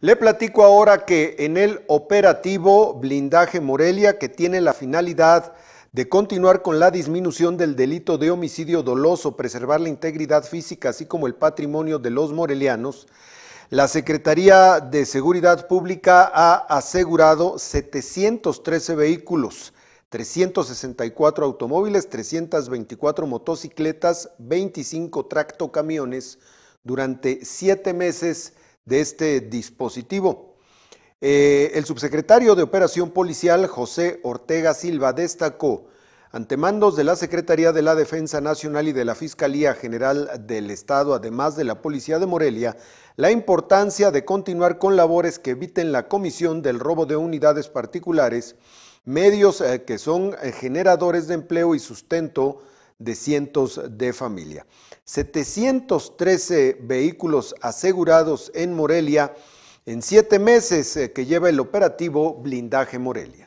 Le platico ahora que en el operativo Blindaje Morelia, que tiene la finalidad de continuar con la disminución del delito de homicidio doloso, preservar la integridad física, así como el patrimonio de los morelianos, la Secretaría de Seguridad Pública ha asegurado 713 vehículos, 364 automóviles, 324 motocicletas, 25 tractocamiones durante siete meses de este dispositivo. Eh, el subsecretario de Operación Policial, José Ortega Silva, destacó ante mandos de la Secretaría de la Defensa Nacional y de la Fiscalía General del Estado, además de la Policía de Morelia, la importancia de continuar con labores que eviten la comisión del robo de unidades particulares, medios eh, que son eh, generadores de empleo y sustento de cientos de familia. 713 vehículos asegurados en Morelia en siete meses eh, que lleva el operativo Blindaje Morelia.